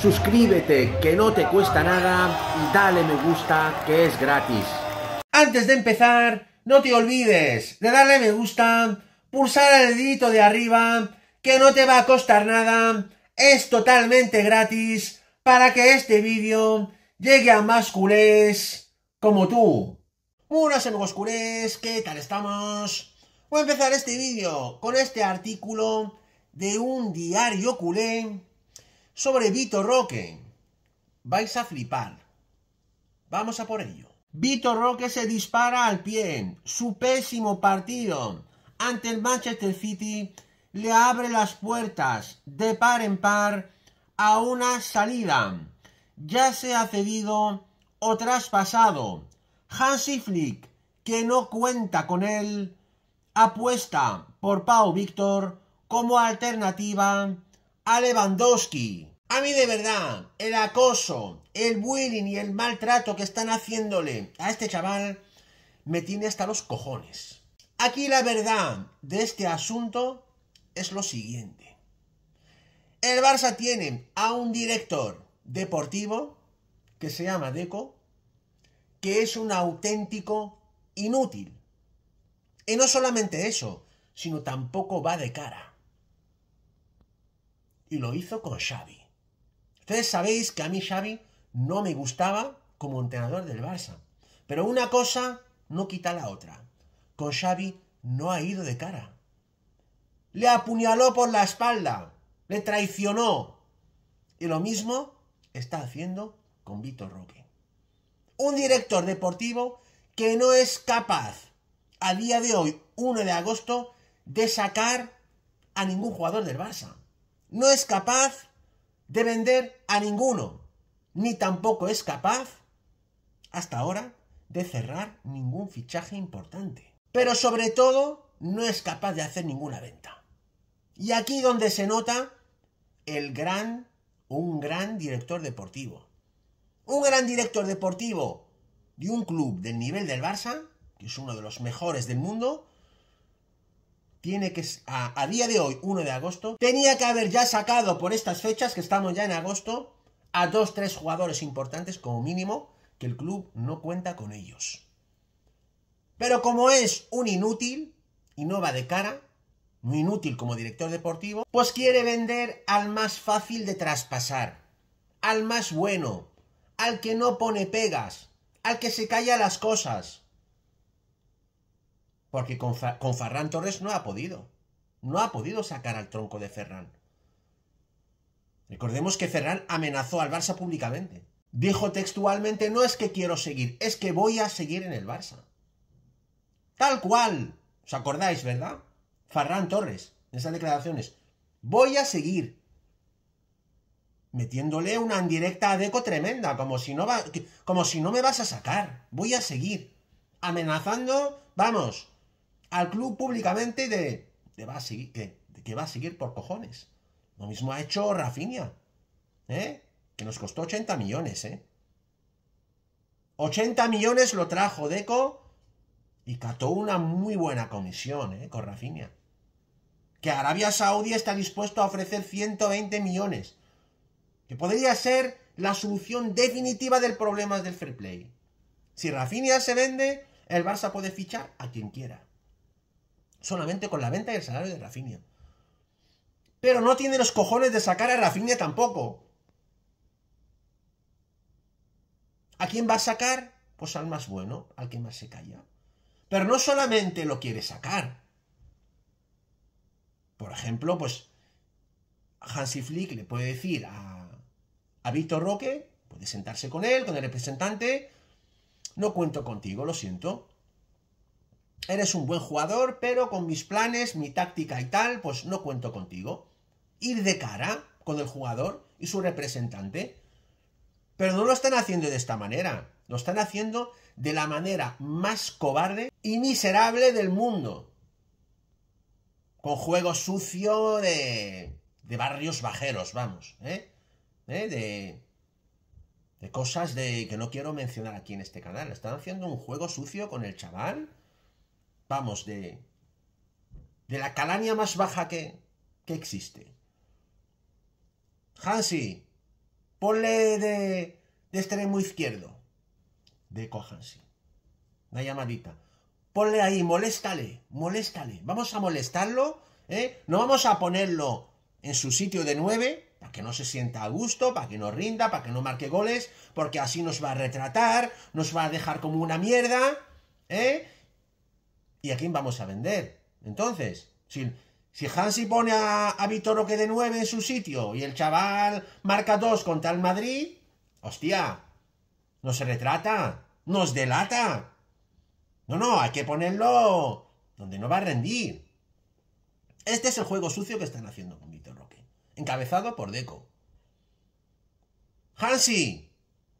suscríbete que no te cuesta nada y dale me gusta que es gratis. Antes de empezar, no te olvides de darle me gusta, pulsar el dedito de arriba, que no te va a costar nada, es totalmente gratis para que este vídeo llegue a más culés como tú. Buenas amigos culés, ¿qué tal estamos? Voy a empezar este vídeo con este artículo de un diario culé sobre Vito Roque. Vais a flipar. Vamos a por ello. Vito Roque se dispara al pie. Su pésimo partido ante el Manchester City le abre las puertas de par en par a una salida. Ya se ha cedido o traspasado. Hansi Flick, que no cuenta con él, apuesta por Pau Víctor como alternativa a Lewandowski. A mí de verdad, el acoso, el bullying y el maltrato que están haciéndole a este chaval me tiene hasta los cojones. Aquí la verdad de este asunto es lo siguiente. El Barça tiene a un director deportivo que se llama Deco, que es un auténtico inútil. Y no solamente eso, sino tampoco va de cara y lo hizo con Xavi. Ustedes sabéis que a mí Xavi no me gustaba como entrenador del Barça. Pero una cosa no quita la otra. Con Xavi no ha ido de cara. Le apuñaló por la espalda. Le traicionó. Y lo mismo está haciendo con Vitor Roque. Un director deportivo que no es capaz, a día de hoy, 1 de agosto, de sacar a ningún jugador del Barça no es capaz de vender a ninguno, ni tampoco es capaz, hasta ahora, de cerrar ningún fichaje importante. Pero sobre todo, no es capaz de hacer ninguna venta. Y aquí donde se nota el gran, un gran director deportivo. Un gran director deportivo de un club del nivel del Barça, que es uno de los mejores del mundo, tiene que, a, día de hoy, 1 de agosto, tenía que haber ya sacado por estas fechas, que estamos ya en agosto, a dos, tres jugadores importantes como mínimo, que el club no cuenta con ellos. Pero como es un inútil y no va de cara, muy inútil como director deportivo, pues quiere vender al más fácil de traspasar, al más bueno, al que no pone pegas, al que se calla las cosas, porque con, Farrán Torres no ha podido. No ha podido sacar al tronco de Ferran. Recordemos que Ferran amenazó al Barça públicamente. Dijo textualmente, no es que quiero seguir, es que voy a seguir en el Barça. Tal cual. ¿Os acordáis, verdad? Ferran Torres, en esas declaraciones. Voy a seguir. Metiéndole una indirecta a Deco tremenda, como si no como si no me vas a sacar. Voy a seguir. Amenazando, vamos, al club públicamente de, que, va a seguir por cojones. Lo mismo ha hecho Rafinha, ¿eh? que nos costó 80 millones. ¿eh? 80 millones lo trajo Deco y cató una muy buena comisión ¿eh? con Rafinha. Que Arabia Saudí está dispuesto a ofrecer 120 millones. Que podría ser la solución definitiva del problema del fair play. Si Rafinha se vende, el Barça puede fichar a quien quiera solamente con la venta y el salario de Rafinha. Pero no tiene los cojones de sacar a Rafinha tampoco. ¿A quién va a sacar? Pues al más bueno, al que más se calla. Pero no solamente lo quiere sacar. Por ejemplo, pues Hansi Flick le puede decir a, a Víctor Roque, puede sentarse con él, con el representante, no cuento contigo, lo siento, eres un buen jugador, pero con mis planes, mi táctica y tal, pues no cuento contigo. Ir de cara con el jugador y su representante. Pero no lo están haciendo de esta manera. Lo están haciendo de la manera más cobarde y miserable del mundo. Con juego sucio de, barrios bajeros, vamos. ¿eh? ¿Eh? De, de cosas de, que no quiero mencionar aquí en este canal. Están haciendo un juego sucio con el chaval vamos, de, de la calaña más baja que, existe. Hansi, ponle de, de extremo izquierdo. Deco Hansi. Una llamadita. Ponle ahí, moléstale, moléstale. Vamos a molestarlo, ¿eh? No vamos a ponerlo en su sitio de nueve, para que no se sienta a gusto, para que no rinda, para que no marque goles, porque así nos va a retratar, nos va a dejar como una mierda, ¿eh? ¿Y a quién vamos a vender? Entonces, si, Hansi pone a, a Roque de 9 en su sitio y el chaval marca 2 contra el Madrid, hostia, no se retrata, nos delata. No, no, hay que ponerlo donde no va a rendir. Este es el juego sucio que están haciendo con Vitor Roque, encabezado por Deco. Hansi,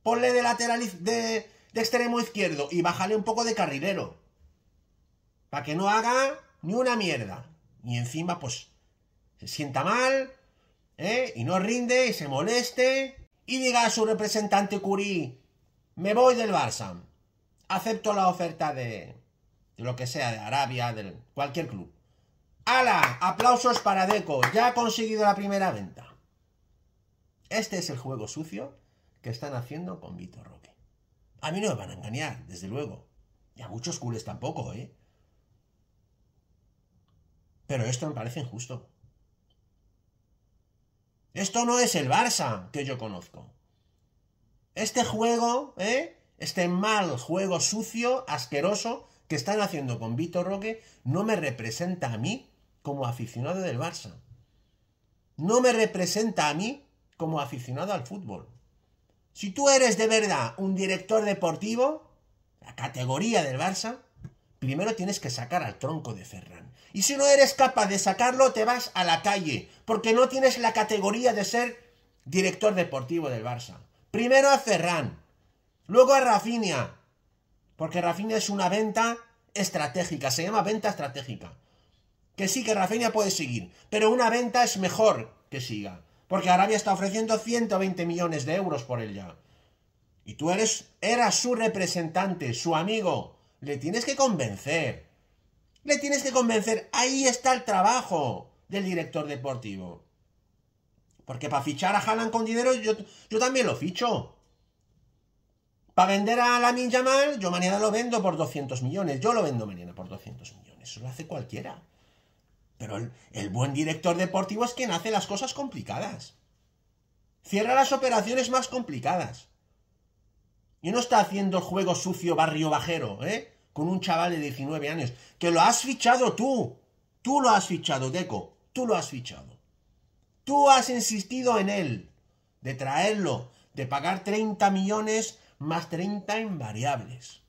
ponle de lateral de, de extremo izquierdo y bájale un poco de carrilero para que no haga ni una mierda. Y encima, pues, se sienta mal, ¿eh? Y no rinde, y se moleste, y diga a su representante Curí, me voy del Barça, acepto la oferta de, lo que sea, de Arabia, de cualquier club. ¡Hala! Aplausos para Deco, ya ha conseguido la primera venta. Este es el juego sucio que están haciendo con Vitor Roque. A mí no me van a engañar, desde luego. Y a muchos culés tampoco, ¿eh? Pero esto me parece injusto. Esto no es el Barça que yo conozco. Este juego, ¿eh? este mal juego sucio, asqueroso, que están haciendo con Vitor Roque, no me representa a mí como aficionado del Barça. No me representa a mí como aficionado al fútbol. Si tú eres de verdad un director deportivo, la categoría del Barça, Primero tienes que sacar al tronco de Ferran. Y si no eres capaz de sacarlo, te vas a la calle, porque no tienes la categoría de ser director deportivo del Barça. Primero a Ferran, luego a Rafinha, porque Rafinha es una venta estratégica, se llama venta estratégica. Que sí, que Rafinha puede seguir, pero una venta es mejor que siga, porque Arabia está ofreciendo 120 millones de euros por él ya. Y tú eres, eras su representante, su amigo, le tienes que convencer. Le tienes que convencer. Ahí está el trabajo del director deportivo. Porque para fichar a Haaland con dinero, yo, también lo ficho. Para vender a la mal yo mañana lo vendo por 200 millones. Yo lo vendo mañana por 200 millones. Eso lo hace cualquiera. Pero el buen director deportivo es quien hace las cosas complicadas. Cierra las operaciones más complicadas. Y no está haciendo el juego sucio barrio bajero, ¿eh? Con un chaval de 19 años. Que lo has fichado tú. Tú lo has fichado, Deco. Tú lo has fichado. Tú has insistido en él. De traerlo. De pagar 30 millones más 30 en variables.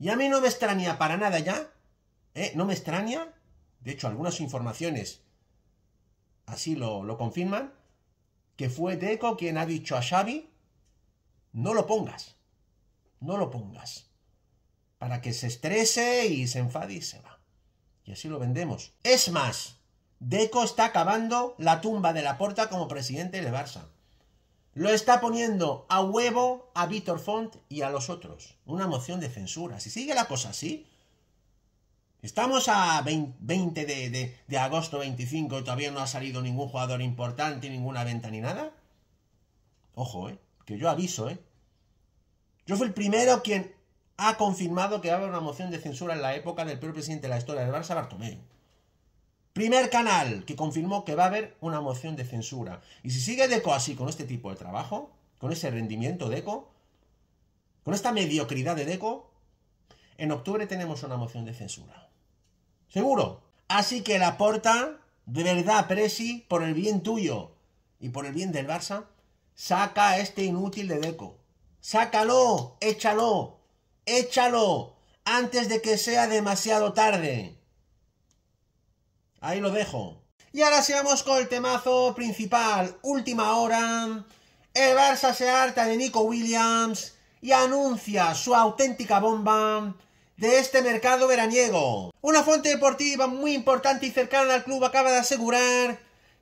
Y a mí no me extraña para nada ya. ¿Eh? No me extraña. De hecho, algunas informaciones así lo, lo confirman. Que fue Deco quien ha dicho a Xavi no lo pongas. No lo pongas. Para que se estrese y se enfade y se va. Y así lo vendemos. Es más, Deco está acabando la tumba de la puerta como presidente de Barça. Lo está poniendo a huevo a Víctor Font y a los otros. Una moción de censura. Si sigue la cosa así, Estamos a 20 de, de, agosto 25 y todavía no ha salido ningún jugador importante, ninguna venta ni nada. Ojo, ¿eh? que yo aviso, ¿eh? Yo fui el primero quien ha confirmado que va a haber una moción de censura en la época del peor presidente de la historia del Barça, Bartomeu. Primer canal que confirmó que va a haber una moción de censura. Y si sigue Deco así con este tipo de trabajo, con ese rendimiento de Deco, con esta mediocridad de Deco, en octubre tenemos una moción de censura. Seguro. Así que la porta, de verdad, Presi, por el bien tuyo y por el bien del Barça, Saca este inútil de Deco. Sácalo, échalo, échalo, antes de que sea demasiado tarde. Ahí lo dejo. Y ahora sigamos con el temazo principal, última hora. El Barça se harta de Nico Williams y anuncia su auténtica bomba de este mercado veraniego. Una fuente deportiva muy importante y cercana al club acaba de asegurar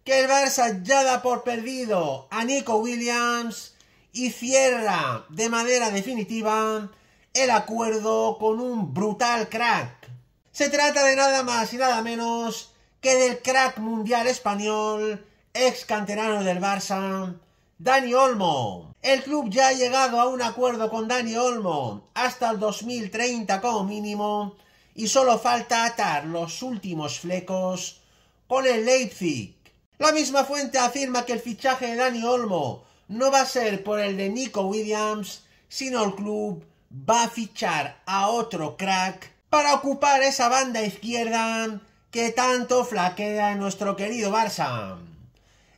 que el Barça ya da por perdido a Nico Williams y cierra de manera definitiva el acuerdo con un brutal crack. Se trata de nada más y nada menos que del crack mundial español, ex canterano del Barça, Dani Olmo. El club ya ha llegado a un acuerdo con Dani Olmo hasta el 2030 como mínimo y solo falta atar los últimos flecos con el Leipzig. La misma fuente afirma que el fichaje de Dani Olmo no va a ser por el de Nico Williams, sino el club va a fichar a otro crack para ocupar esa banda izquierda que tanto flaquea en nuestro querido Barça.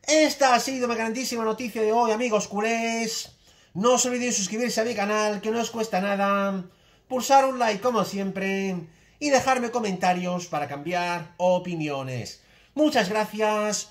Esta ha sido la grandísima noticia de hoy, amigos culés. No os olvidéis suscribirse a mi canal, que no os cuesta nada. Pulsar un like como siempre. Y dejarme comentarios para cambiar opiniones. Muchas gracias.